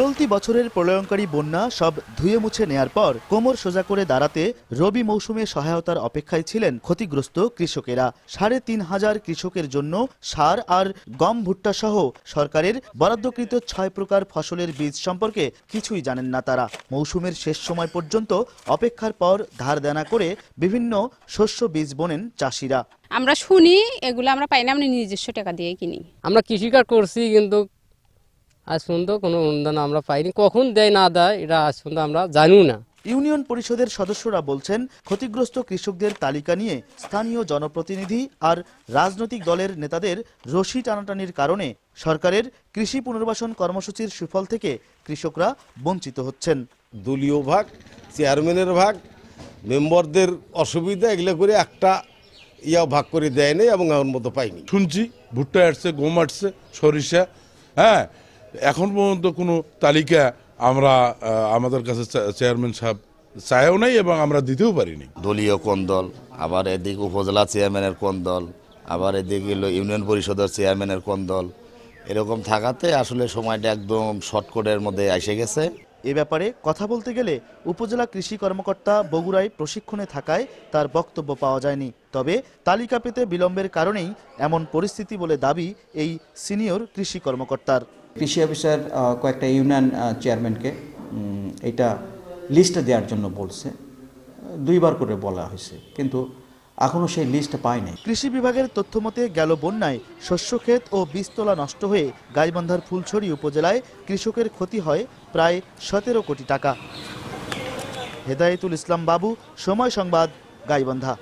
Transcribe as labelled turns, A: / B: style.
A: চলতি বছরের প্রলয়ঙ্কারী বন্যা সব ধুয়ে মুছে নেয়ার পর কোমর সোজা করে দাঁড়াতে রবি মৌসুমে সহায়তার অপেক্ষায় ছিলেন ক্ষতিগ্রস্ত কৃষকেরা সাড়ে তিন হাজার কৃষকের জন্য সার আর গম ভুট্টা সহ সরকারের বরাদ্দকৃত ছয় প্রকার ফসলের বীজ সম্পর্কে কিছুই জানেন না তারা মৌসুমের শেষ সময় পর্যন্ত অপেক্ষার পর ধার দেনা করে বিভিন্ন শস্য বীজ বোনেন চাষিরা আমরা শুনি এগুলো আমরা পাই না আমরা নিজস্ব টাকা দিয়ে কিনি আমরা কৃষিকাজ করছি কিন্তু
B: আজ পর্যন্ত কোনো অনুদান আমরা পাইনি কখন দেয় না দেয় এটা আজ পর্যন্ত আমরা জানিও না
A: ইউনিয়ন পরিষদের সদস্যরা বলছেন ক্ষতিগ্রস্ত কৃষকদের তালিকা নিয়ে স্থানীয় জনপ্রতিনিধি আর রাজনৈতিক দলের নেতাদের রশি টানাটানির কারণে সরকারের কৃষি পুনর্বাসন কর্মসূচির সুফল থেকে কৃষকরা বঞ্চিত হচ্ছেন দলীয় ভাগ
B: চেয়ারম্যানের ভাগ মেম্বারদের অসুবিধা এগুলো করে একটা ইয়া ভাগ করে দেয়নি এবং আমার মতো পাইনি শুনছি ভুট্টা আসছে গম আসছে সরিষা হ্যাঁ এখন পর্যন্ত কোনো তালিকা আমরা আমাদের কাছে চেয়ারম্যান সাহেব চায়ও নাই এবং আমরা দিতেও পারিনি দলীয় কোন দল আবার এদিকে উপজেলা চেয়ারম্যানের কোন দল আবার এদিকে ইউনিয়ন পরিষদের চেয়ারম্যানের কোন দল এরকম থাকাতে
A: আসলে সময়টা একদম শর্টকটের মধ্যে এসে গেছে এ ব্যাপারে কথা বলতে গেলে উপজেলা কৃষি কর্মকর্তা বগুড়ায় প্রশিক্ষণে থাকায় তার বক্তব্য পাওয়া যায়নি তবে তালিকা পেতে বিলম্বের কারণেই এমন পরিস্থিতি বলে দাবি এই সিনিয়র কৃষি কর্মকর্তার কৃষি অফিসার কয়েকটা ইউনিয়ন চেয়ারম্যানকে এটা লিস্ট দেওয়ার জন্য বলছে দুইবার করে বলা হয়েছে কিন্তু এখনও সেই লিস্ট পায়নি কৃষি বিভাগের তথ্য মতে গেল বন্যায় শস্যক্ষেত ও বীজতলা নষ্ট হয়ে গাইবান্ধার ফুলছড়ি উপজেলায় কৃষকের ক্ষতি হয় প্রায় সতেরো কোটি টাকা হেদায়েতুল ইসলাম বাবু সময় সংবাদ গাইবান্ধা